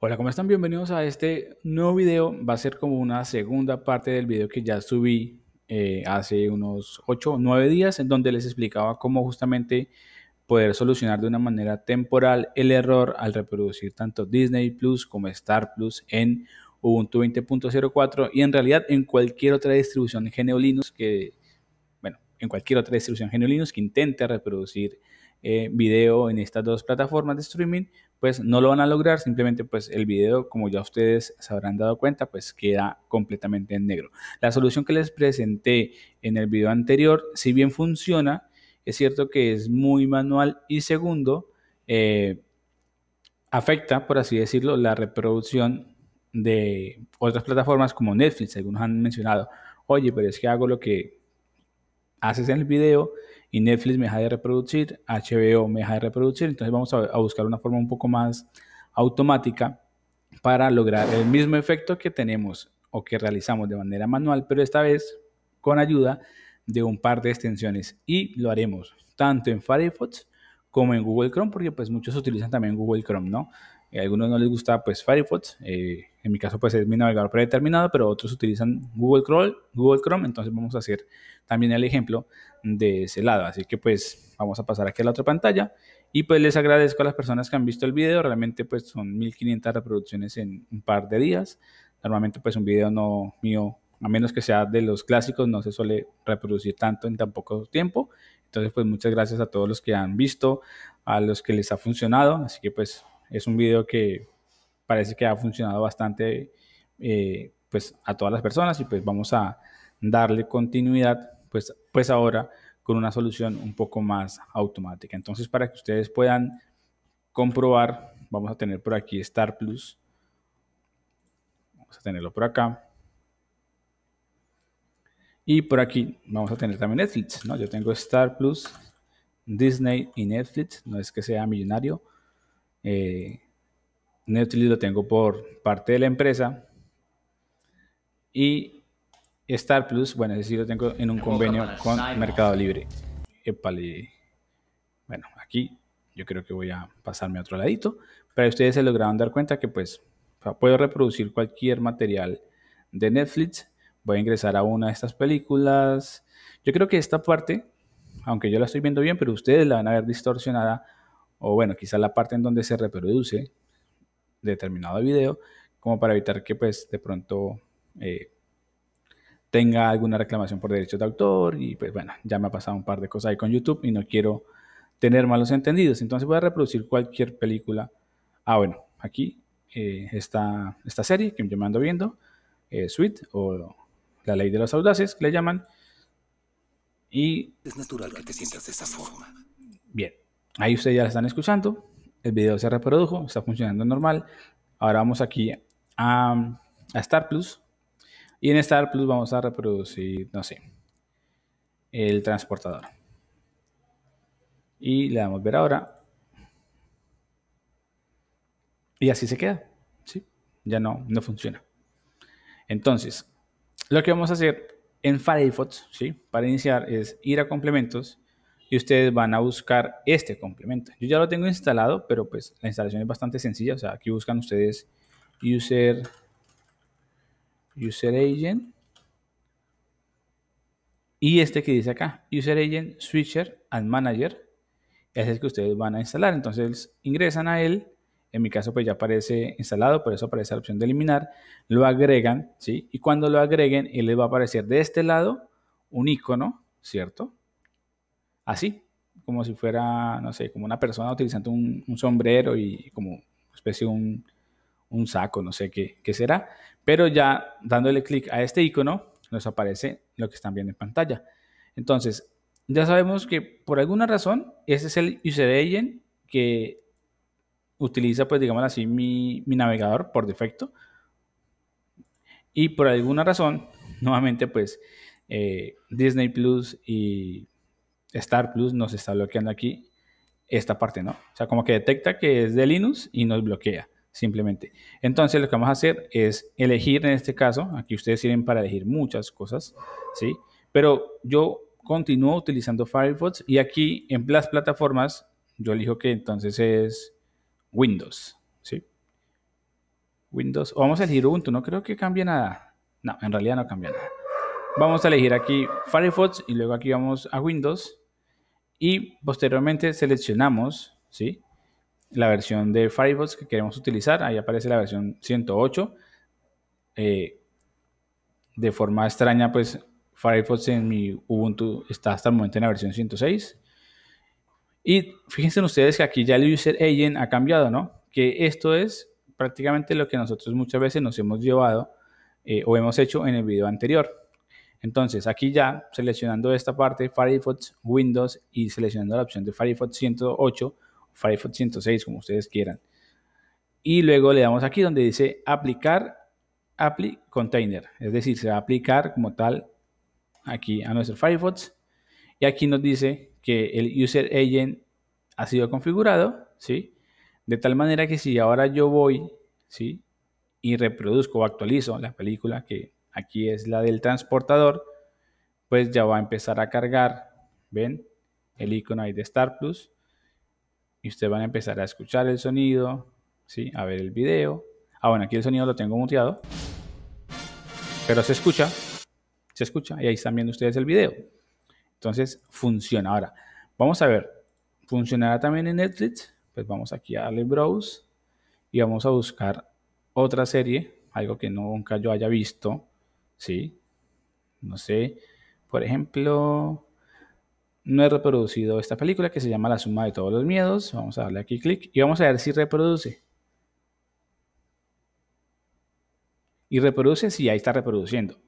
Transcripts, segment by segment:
Hola, ¿cómo están? Bienvenidos a este nuevo video. Va a ser como una segunda parte del video que ya subí eh, hace unos 8 o 9 días, en donde les explicaba cómo justamente poder solucionar de una manera temporal el error al reproducir tanto Disney Plus como Star Plus en Ubuntu 20.04 y en realidad en cualquier otra distribución de Linux que, bueno, en cualquier otra distribución Linux que intente reproducir eh, video en estas dos plataformas de streaming, pues no lo van a lograr, simplemente pues el video, como ya ustedes se habrán dado cuenta, pues queda completamente en negro. La solución que les presenté en el video anterior, si bien funciona, es cierto que es muy manual y segundo, eh, afecta, por así decirlo, la reproducción de otras plataformas como Netflix, algunos han mencionado, oye, pero es que hago lo que haces el video y Netflix me deja de reproducir, HBO me deja de reproducir, entonces vamos a, buscar una forma un poco más automática para lograr el mismo efecto que tenemos o que realizamos de manera manual, pero esta vez con ayuda de un par de extensiones y lo haremos tanto en Firefox como en Google Chrome, porque pues muchos utilizan también Google Chrome, ¿no? a eh, algunos no les gusta pues Firefox, eh, en mi caso pues es mi navegador predeterminado, pero otros utilizan Google Chrome, Google Chrome, entonces vamos a hacer también el ejemplo de ese lado. Así que pues vamos a pasar aquí a la otra pantalla y pues les agradezco a las personas que han visto el video, realmente pues son 1500 reproducciones en un par de días. Normalmente pues un video no mío, a menos que sea de los clásicos, no se suele reproducir tanto en tan poco tiempo. Entonces pues muchas gracias a todos los que han visto, a los que les ha funcionado, así que pues es un video que parece que ha funcionado bastante eh, pues a todas las personas y pues vamos a darle continuidad pues, pues ahora con una solución un poco más automática. Entonces para que ustedes puedan comprobar, vamos a tener por aquí Star Plus. Vamos a tenerlo por acá. Y por aquí vamos a tener también Netflix, ¿no? Yo tengo Star Plus, Disney y Netflix. No es que sea millonario, eh, Netflix lo tengo por parte de la empresa. Y Star Plus, bueno, es sí lo tengo en un convenio con Mercado Libre. Bueno, aquí yo creo que voy a pasarme a otro ladito. Pero ustedes se lograron dar cuenta que pues puedo reproducir cualquier material de Netflix. Voy a ingresar a una de estas películas. Yo creo que esta parte, aunque yo la estoy viendo bien, pero ustedes la van a ver distorsionada o bueno, quizás la parte en donde se reproduce determinado video, como para evitar que pues de pronto eh, tenga alguna reclamación por derechos de autor y pues bueno, ya me ha pasado un par de cosas ahí con YouTube y no quiero tener malos entendidos, entonces voy a reproducir cualquier película. Ah, bueno, aquí eh, está esta serie que yo me ando viendo, eh, Sweet o La Ley de los Audaces, que le llaman. Y... Es natural que te sientas de esa forma. Bien, Ahí ustedes ya la están escuchando. El video se reprodujo, está funcionando normal. Ahora vamos aquí a, Star Plus. Y en Star Plus vamos a reproducir, no sé, el transportador. Y le damos ver ahora. Y así se queda. ¿sí? Ya no, no funciona. Entonces, lo que vamos a hacer en Firefox, ¿sí? para iniciar, es ir a complementos y ustedes van a buscar este complemento. Yo ya lo tengo instalado, pero pues la instalación es bastante sencilla. O sea, aquí buscan ustedes user, user agent y este que dice acá, user agent switcher and manager, es el que ustedes van a instalar. Entonces ingresan a él. En mi caso, pues ya aparece instalado, por eso aparece la opción de eliminar. Lo agregan, ¿sí? Y cuando lo agreguen, él les va a aparecer de este lado un icono, ¿cierto? así, como si fuera, no sé, como una persona utilizando un, sombrero y como especie de un, saco, no sé qué, será. Pero ya dándole clic a este icono, nos aparece lo que están viendo en pantalla. Entonces, ya sabemos que por alguna razón, ese es el user agent que utiliza, pues digamos así, mi, mi navegador por defecto. Y por alguna razón, nuevamente, pues eh, Disney Plus y Star Plus nos está bloqueando aquí esta parte, ¿no? O sea, como que detecta que es de Linux y nos bloquea, simplemente. Entonces, lo que vamos a hacer es elegir en este caso, aquí ustedes sirven para elegir muchas cosas, ¿sí? Pero yo continúo utilizando Firefox y aquí en las plataformas yo elijo que entonces es Windows, ¿sí? Windows, vamos a elegir Ubuntu, no creo que cambie nada. No, en realidad no cambia nada. Vamos a elegir aquí Firefox y luego aquí vamos a Windows y posteriormente seleccionamos ¿sí? la versión de Firefox que queremos utilizar. Ahí aparece la versión 108. Eh, de forma extraña, pues Firefox en mi Ubuntu está hasta el momento en la versión 106. Y fíjense ustedes que aquí ya el user agent ha cambiado, ¿no? Que esto es prácticamente lo que nosotros muchas veces nos hemos llevado eh, o hemos hecho en el video anterior. Entonces, aquí ya seleccionando esta parte, Firefox, Windows y seleccionando la opción de Firefox 108, Firefox 106, como ustedes quieran. Y luego le damos aquí donde dice aplicar Apply Container, es decir, se va a aplicar como tal aquí a nuestro Firefox. Y aquí nos dice que el User Agent ha sido configurado, ¿sí? De tal manera que si ahora yo voy, ¿sí? Y reproduzco o actualizo la película que aquí es la del transportador, pues ya va a empezar a cargar, ven, el icono ahí de Star Plus, y ustedes van a empezar a escuchar el sonido, ¿sí? a ver el video. Ah, bueno, aquí el sonido lo tengo muteado, pero se escucha, se escucha, y ahí están viendo ustedes el video. Entonces, funciona. Ahora, vamos a ver, ¿funcionará también en Netflix? Pues vamos aquí a darle Browse y vamos a buscar otra serie, algo que nunca yo haya visto, ¿sí? No sé, por ejemplo, no he reproducido esta película que se llama La suma de todos los miedos. Vamos a darle aquí clic y vamos a ver si reproduce. Y reproduce si sí, ahí está reproduciendo.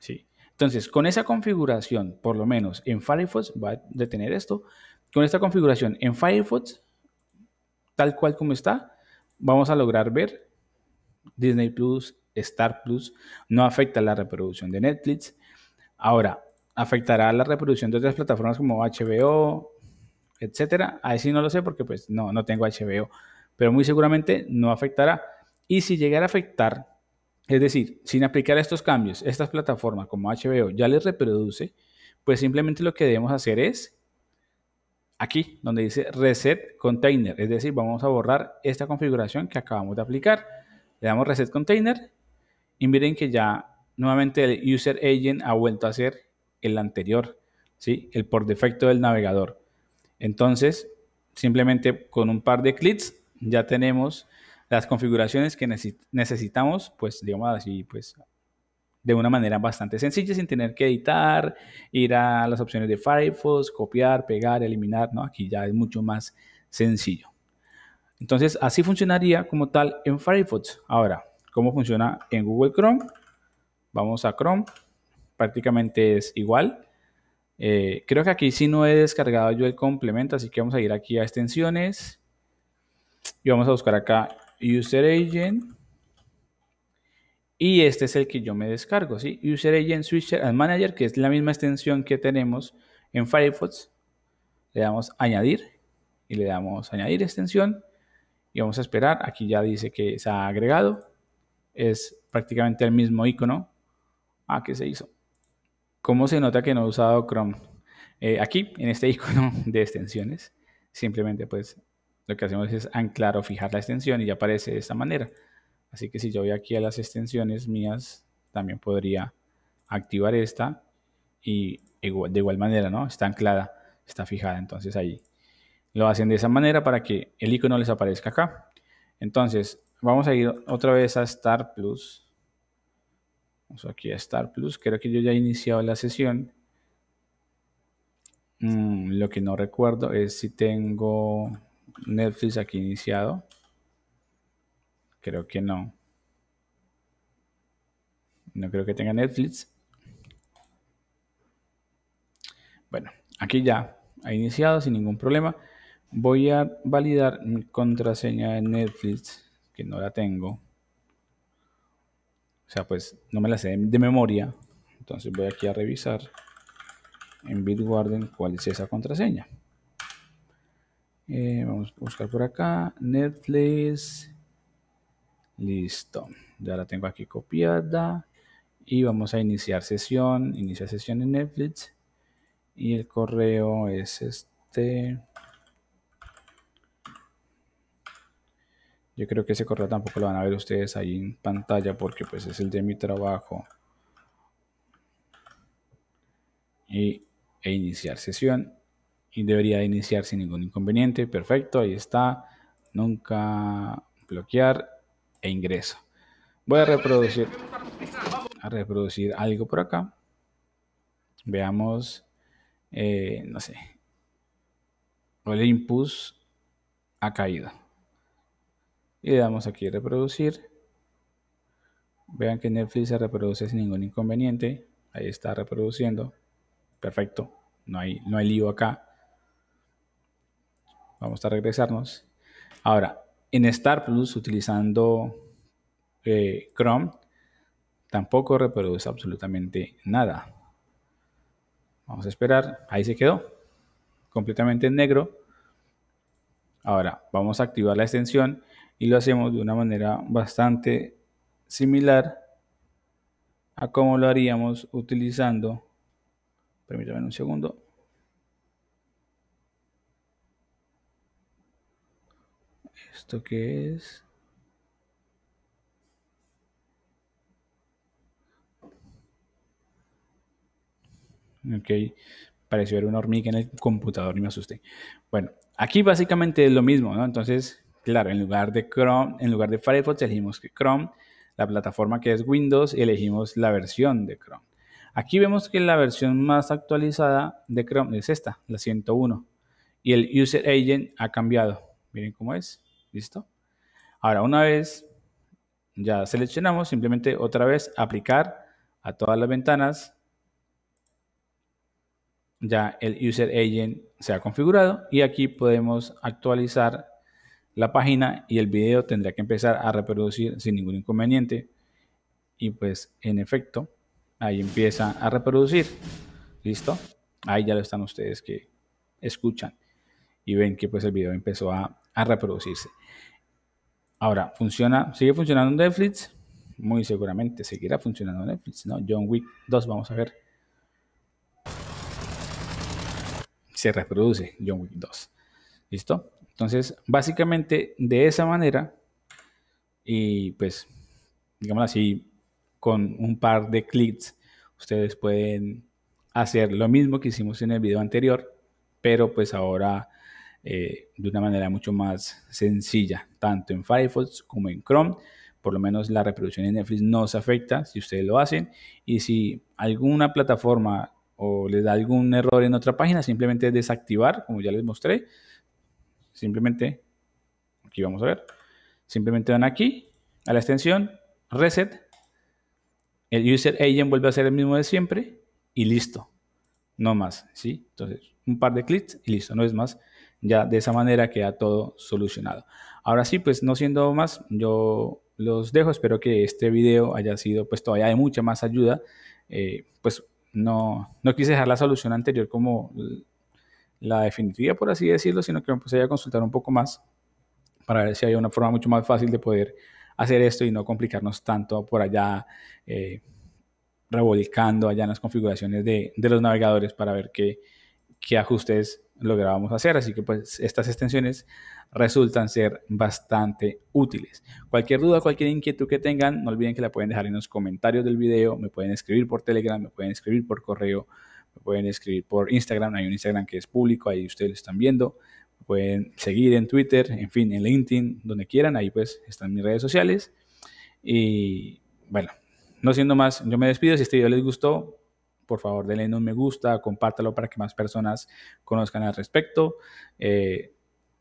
¿sí? Entonces, con esa configuración, por lo menos en Firefox, va a detener esto, con esta configuración en Firefox, tal cual como está, vamos a lograr ver Disney Plus Star Plus no afecta la reproducción de Netflix. Ahora, afectará la reproducción de otras plataformas como HBO, etcétera. Ahí sí no lo sé porque pues no, no tengo HBO, pero muy seguramente no afectará. Y si llegara a afectar, es decir, sin aplicar estos cambios, estas plataformas como HBO ya les reproduce, pues simplemente lo que debemos hacer es aquí donde dice reset container, es decir, vamos a borrar esta configuración que acabamos de aplicar. Le damos reset container y miren que ya nuevamente el user agent ha vuelto a ser el anterior, ¿sí? el por defecto del navegador. Entonces, simplemente con un par de clics ya tenemos las configuraciones que necesitamos, pues digamos así, pues de una manera bastante sencilla, sin tener que editar, ir a las opciones de Firefox, copiar, pegar, eliminar, ¿no? Aquí ya es mucho más sencillo. Entonces, así funcionaría como tal en Firefox. Ahora, cómo funciona en Google Chrome. Vamos a Chrome, prácticamente es igual. Eh, creo que aquí sí no he descargado yo el complemento, así que vamos a ir aquí a extensiones y vamos a buscar acá User Agent. Y este es el que yo me descargo, ¿sí? User Agent Switcher and Manager, que es la misma extensión que tenemos en Firefox. Le damos añadir y le damos añadir extensión y vamos a esperar. Aquí ya dice que se ha agregado es prácticamente el mismo icono a ah, que se hizo. ¿Cómo se nota que no he usado Chrome? Eh, aquí, en este icono de extensiones, simplemente pues lo que hacemos es anclar o fijar la extensión y ya aparece de esta manera. Así que si yo voy aquí a las extensiones mías, también podría activar esta y de igual manera, ¿no? Está anclada, está fijada, entonces ahí lo hacen de esa manera para que el icono les aparezca acá. Entonces, Vamos a ir otra vez a Star Plus. Vamos aquí a Star Plus. Creo que yo ya he iniciado la sesión. Mm, lo que no recuerdo es si tengo Netflix aquí iniciado. Creo que no. No creo que tenga Netflix. Bueno, aquí ya ha iniciado sin ningún problema. Voy a validar mi contraseña de Netflix que no la tengo. O sea, pues no me la sé de memoria. Entonces voy aquí a revisar en Bitwarden cuál es esa contraseña. Eh, vamos a buscar por acá. Netflix. Listo. Ya la tengo aquí copiada. Y vamos a iniciar sesión. Inicia sesión en Netflix. Y el correo es este. Yo creo que ese correo tampoco lo van a ver ustedes ahí en pantalla porque pues es el de mi trabajo. Y, e iniciar sesión. Y debería iniciar sin ningún inconveniente. Perfecto, ahí está. Nunca bloquear e ingreso. Voy a reproducir, a reproducir algo por acá. Veamos, eh, no sé. el Olympus ha caído y le damos aquí reproducir vean que Netflix se reproduce sin ningún inconveniente ahí está reproduciendo perfecto no hay, no hay lío acá vamos a regresarnos ahora en Star Plus utilizando eh, Chrome tampoco reproduce absolutamente nada vamos a esperar ahí se quedó completamente en negro ahora vamos a activar la extensión y lo hacemos de una manera bastante similar a cómo lo haríamos utilizando, permítame un segundo, esto que es, ok, pareció haber una hormiga en el computador y me asusté, bueno, aquí básicamente es lo mismo, ¿no? Entonces, Claro, en lugar de Chrome, en lugar de Firefox elegimos Chrome, la plataforma que es Windows, y elegimos la versión de Chrome. Aquí vemos que la versión más actualizada de Chrome es esta, la 101. Y el User Agent ha cambiado. Miren cómo es. ¿Listo? Ahora, una vez ya seleccionamos, simplemente otra vez aplicar a todas las ventanas. Ya el User Agent se ha configurado y aquí podemos actualizar la página y el video tendría que empezar a reproducir sin ningún inconveniente. Y pues en efecto, ahí empieza a reproducir. ¿Listo? Ahí ya lo están ustedes que escuchan y ven que pues el video empezó a, a reproducirse. Ahora, ¿funciona? ¿Sigue funcionando Netflix? Muy seguramente seguirá funcionando Netflix, ¿no? John Wick 2, vamos a ver. Se reproduce John Wick 2. ¿Listo? Entonces, básicamente de esa manera, y pues, digamos así, con un par de clics, ustedes pueden hacer lo mismo que hicimos en el video anterior, pero pues ahora eh, de una manera mucho más sencilla, tanto en Firefox como en Chrome. Por lo menos la reproducción en Netflix no se afecta si ustedes lo hacen. Y si alguna plataforma o les da algún error en otra página, simplemente desactivar, como ya les mostré, Simplemente, aquí vamos a ver, simplemente van aquí a la extensión, reset, el user agent vuelve a ser el mismo de siempre y listo, no más, ¿sí? Entonces, un par de clics y listo, no es más. Ya de esa manera queda todo solucionado. Ahora sí, pues no siendo más, yo los dejo. Espero que este video haya sido, pues todavía hay mucha más ayuda. Eh, pues no, no quise dejar la solución anterior como la definitiva, por así decirlo, sino que puse a consultar un poco más para ver si hay una forma mucho más fácil de poder hacer esto y no complicarnos tanto por allá eh, revolcando allá en las configuraciones de, los navegadores para ver qué, qué ajustes lográbamos hacer. Así que pues estas extensiones resultan ser bastante útiles. Cualquier duda, cualquier inquietud que tengan, no olviden que la pueden dejar en los comentarios del video, me pueden escribir por Telegram, me pueden escribir por correo pueden escribir por Instagram, hay un Instagram que es público, ahí ustedes lo están viendo, pueden seguir en Twitter, en fin, en LinkedIn, donde quieran, ahí pues están mis redes sociales. Y bueno, no siendo más, yo me despido, si este video les gustó, por favor denle un me gusta, compártalo para que más personas conozcan al respecto. Eh,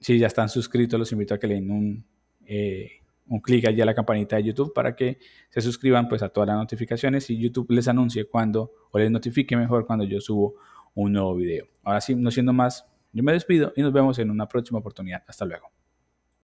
si ya están suscritos, los invito a que le den un... Eh, un clic allí a la campanita de YouTube para que se suscriban pues a todas las notificaciones y YouTube les anuncie cuando o les notifique mejor cuando yo subo un nuevo video. Ahora sí, no siendo más, yo me despido y nos vemos en una próxima oportunidad. Hasta luego.